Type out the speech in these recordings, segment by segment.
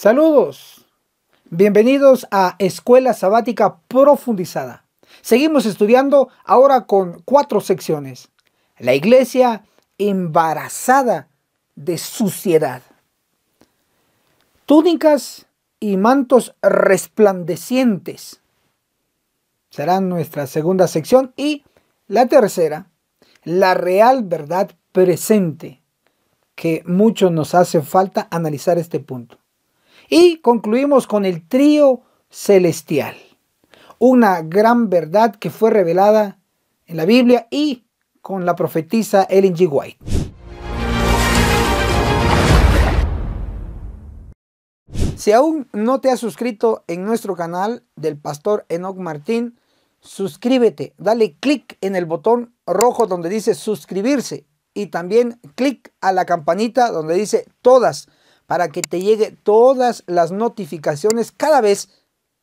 Saludos. Bienvenidos a Escuela Sabática Profundizada. Seguimos estudiando ahora con cuatro secciones. La iglesia embarazada de suciedad. Túnicas y mantos resplandecientes. Será nuestra segunda sección. Y la tercera, la real verdad presente, que muchos nos hace falta analizar este punto. Y concluimos con el trío celestial, una gran verdad que fue revelada en la Biblia y con la profetisa Ellen G. White. Si aún no te has suscrito en nuestro canal del pastor Enoch Martín, suscríbete, dale clic en el botón rojo donde dice suscribirse y también clic a la campanita donde dice todas para que te llegue todas las notificaciones cada vez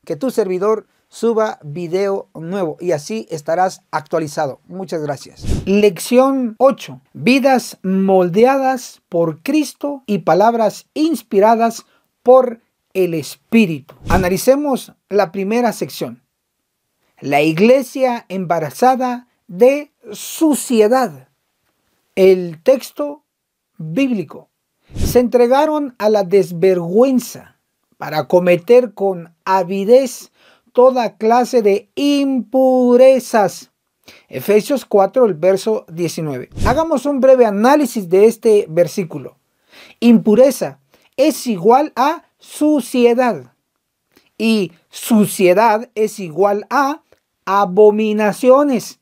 que tu servidor suba video nuevo y así estarás actualizado. Muchas gracias. Lección 8. Vidas moldeadas por Cristo y palabras inspiradas por el Espíritu. Analicemos la primera sección. La iglesia embarazada de suciedad. El texto bíblico se entregaron a la desvergüenza para cometer con avidez toda clase de impurezas. Efesios 4, el verso 19. Hagamos un breve análisis de este versículo. Impureza es igual a suciedad y suciedad es igual a abominaciones.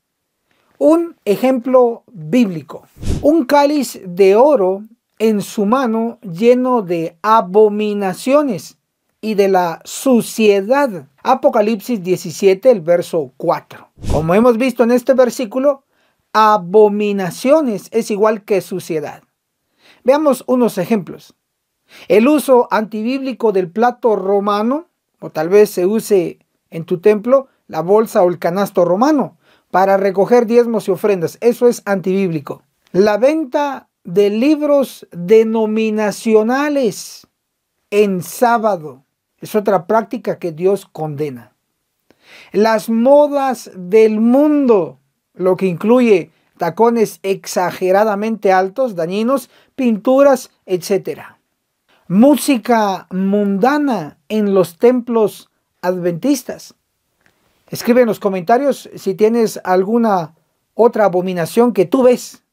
Un ejemplo bíblico. Un cáliz de oro en su mano lleno de abominaciones y de la suciedad. Apocalipsis 17, el verso 4. Como hemos visto en este versículo, abominaciones es igual que suciedad. Veamos unos ejemplos. El uso antibíblico del plato romano, o tal vez se use en tu templo la bolsa o el canasto romano para recoger diezmos y ofrendas. Eso es antibíblico. La venta de libros denominacionales en sábado. Es otra práctica que Dios condena. Las modas del mundo, lo que incluye tacones exageradamente altos, dañinos, pinturas, etc. Música mundana en los templos adventistas. Escribe en los comentarios si tienes alguna otra abominación que tú ves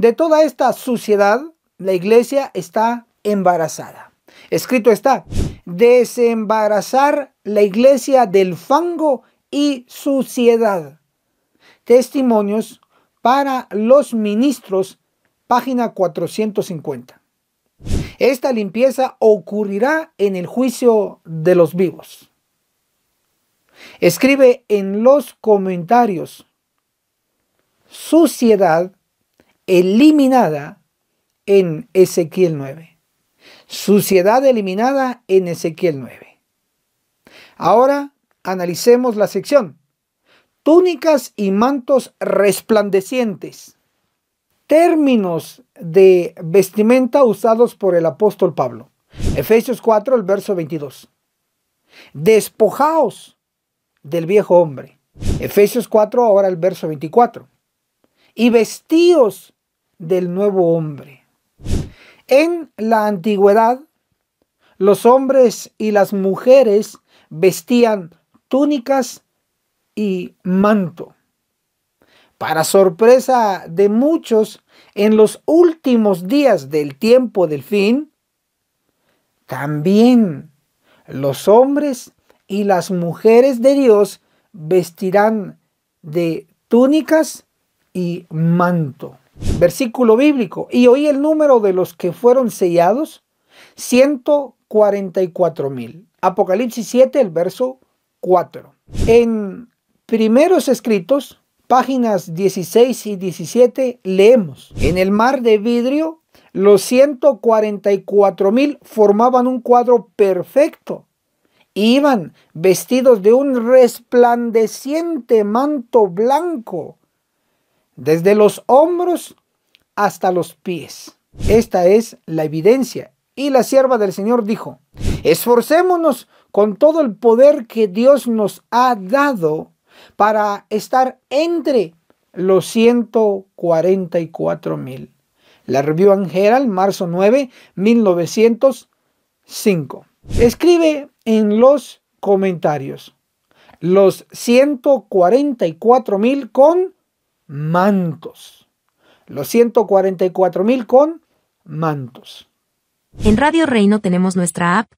de toda esta suciedad, la iglesia está embarazada. Escrito está, desembarazar la iglesia del fango y suciedad. Testimonios para los ministros, página 450. Esta limpieza ocurrirá en el juicio de los vivos. Escribe en los comentarios, suciedad eliminada en Ezequiel 9. Suciedad eliminada en Ezequiel 9. Ahora analicemos la sección. Túnicas y mantos resplandecientes. Términos de vestimenta usados por el apóstol Pablo. Efesios 4, el verso 22. Despojaos del viejo hombre. Efesios 4, ahora el verso 24. Y vestíos del nuevo hombre. En la antigüedad, los hombres y las mujeres vestían túnicas y manto. Para sorpresa de muchos, en los últimos días del tiempo del fin, también los hombres y las mujeres de Dios vestirán de túnicas y manto. Versículo bíblico. Y oí el número de los que fueron sellados, 144 mil. Apocalipsis 7, el verso 4. En primeros escritos, páginas 16 y 17, leemos. En el mar de vidrio, los 144 mil formaban un cuadro perfecto iban vestidos de un resplandeciente manto blanco desde los hombros hasta los pies. Esta es la evidencia. Y la sierva del Señor dijo, esforcémonos con todo el poder que Dios nos ha dado para estar entre los 144 mil. La Review en el marzo 9, 1905. Escribe en los comentarios los 144 mil con mantos. Los 144 mil con mantos. En Radio Reino tenemos nuestra app.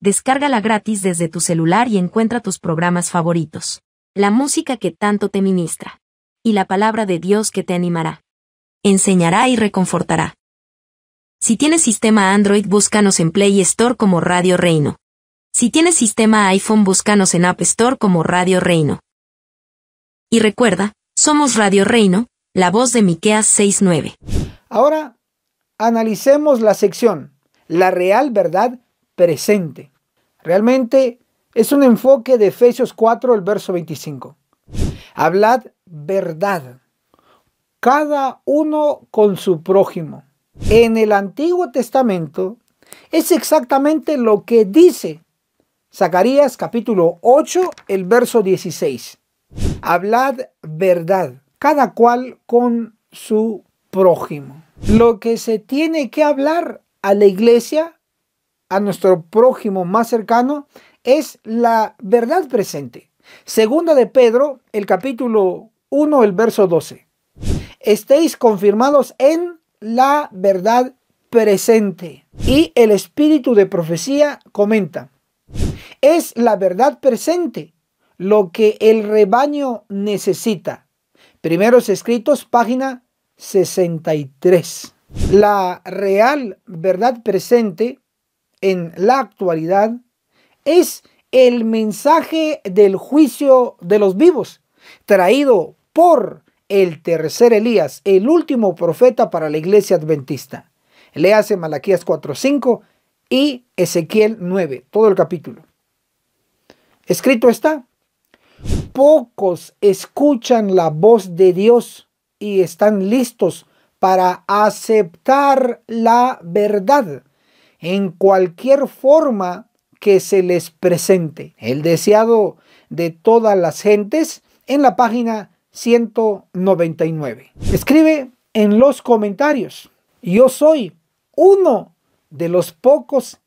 Descárgala gratis desde tu celular y encuentra tus programas favoritos. La música que tanto te ministra. Y la palabra de Dios que te animará. Enseñará y reconfortará. Si tienes sistema Android, búscanos en Play Store como Radio Reino. Si tienes sistema iPhone, búscanos en App Store como Radio Reino. Y recuerda, somos Radio Reino, la voz de Miqueas 69. Ahora analicemos la sección, la real verdad presente. Realmente es un enfoque de Efesios 4, el verso 25. Hablad verdad, cada uno con su prójimo. En el Antiguo Testamento es exactamente lo que dice Zacarías capítulo 8, el verso 16. Hablad verdad, cada cual con su prójimo. Lo que se tiene que hablar a la iglesia, a nuestro prójimo más cercano, es la verdad presente. Segunda de Pedro, el capítulo 1, el verso 12. Estéis confirmados en la verdad presente. Y el espíritu de profecía comenta. Es la verdad presente lo que el rebaño necesita. Primeros escritos, página 63. La real verdad presente en la actualidad es el mensaje del juicio de los vivos, traído por el tercer Elías, el último profeta para la iglesia adventista. hace Malaquías 4.5 y Ezequiel 9, todo el capítulo. Escrito está, pocos escuchan la voz de Dios y están listos para aceptar la verdad en cualquier forma que se les presente. El deseado de todas las gentes en la página 199. Escribe en los comentarios, yo soy uno de los pocos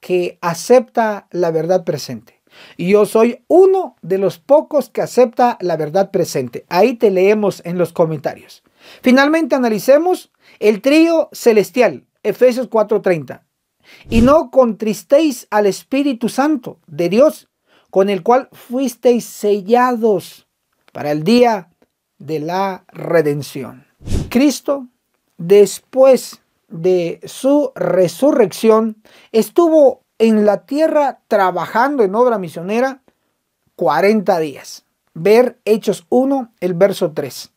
que acepta la verdad presente yo soy uno de los pocos que acepta la verdad presente. Ahí te leemos en los comentarios. Finalmente analicemos el trío celestial, Efesios 4:30. Y no contristéis al Espíritu Santo de Dios, con el cual fuisteis sellados para el día de la redención. Cristo, después de su resurrección, estuvo en la tierra trabajando en obra misionera 40 días. Ver Hechos 1, el verso 3.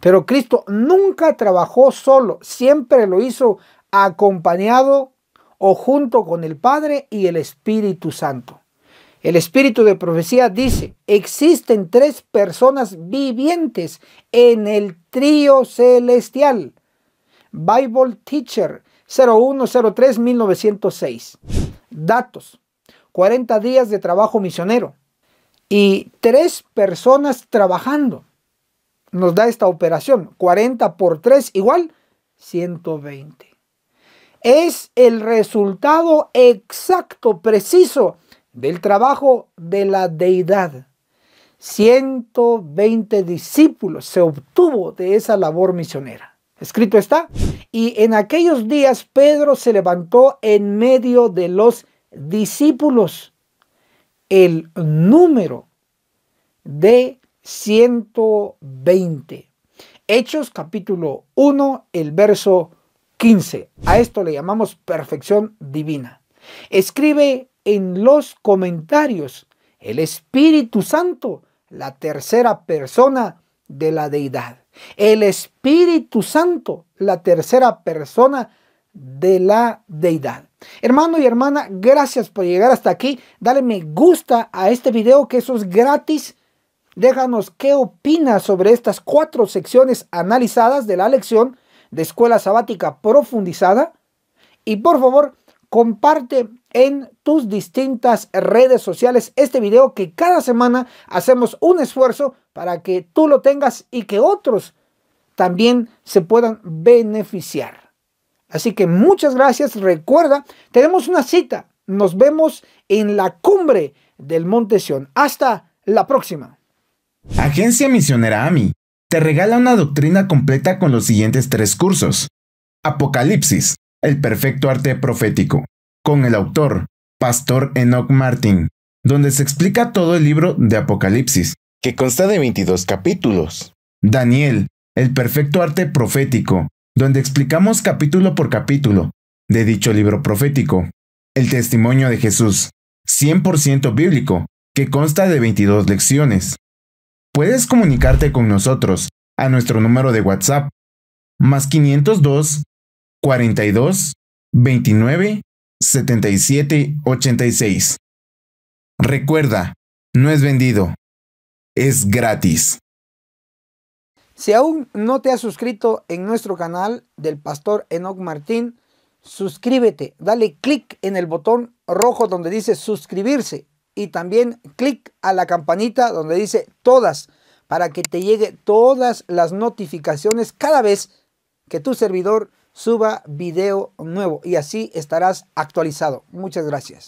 Pero Cristo nunca trabajó solo, siempre lo hizo acompañado o junto con el Padre y el Espíritu Santo. El Espíritu de Profecía dice, existen tres personas vivientes en el trío celestial. Bible Teacher 0103-1906 datos, 40 días de trabajo misionero y 3 personas trabajando. Nos da esta operación, 40 por 3 igual 120. Es el resultado exacto, preciso del trabajo de la deidad. 120 discípulos se obtuvo de esa labor misionera. Escrito está. Y en aquellos días Pedro se levantó en medio de los discípulos. El número de 120. Hechos capítulo 1, el verso 15. A esto le llamamos perfección divina. Escribe en los comentarios el Espíritu Santo, la tercera persona de la deidad. El Espíritu Santo, la tercera persona de la deidad. Hermano y hermana, gracias por llegar hasta aquí. Dale me gusta a este video que eso es gratis. Déjanos qué opinas sobre estas cuatro secciones analizadas de la lección de Escuela Sabática Profundizada. Y por favor, comparte en tus distintas redes sociales este video que cada semana hacemos un esfuerzo para que tú lo tengas y que otros también se puedan beneficiar. Así que muchas gracias. Recuerda, tenemos una cita. Nos vemos en la cumbre del Monte Sion. Hasta la próxima. Agencia Misionera AMI te regala una doctrina completa con los siguientes tres cursos. Apocalipsis, el perfecto arte profético con el autor, Pastor Enoch Martin, donde se explica todo el libro de Apocalipsis, que consta de 22 capítulos. Daniel, el perfecto arte profético, donde explicamos capítulo por capítulo de dicho libro profético. El testimonio de Jesús, 100% bíblico, que consta de 22 lecciones. Puedes comunicarte con nosotros a nuestro número de WhatsApp más 502 42 29 7786. Recuerda, no es vendido, es gratis. Si aún no te has suscrito en nuestro canal del pastor enoc Martín, suscríbete, dale clic en el botón rojo donde dice suscribirse y también clic a la campanita donde dice todas para que te llegue todas las notificaciones cada vez que tu servidor suba video nuevo y así estarás actualizado. Muchas gracias.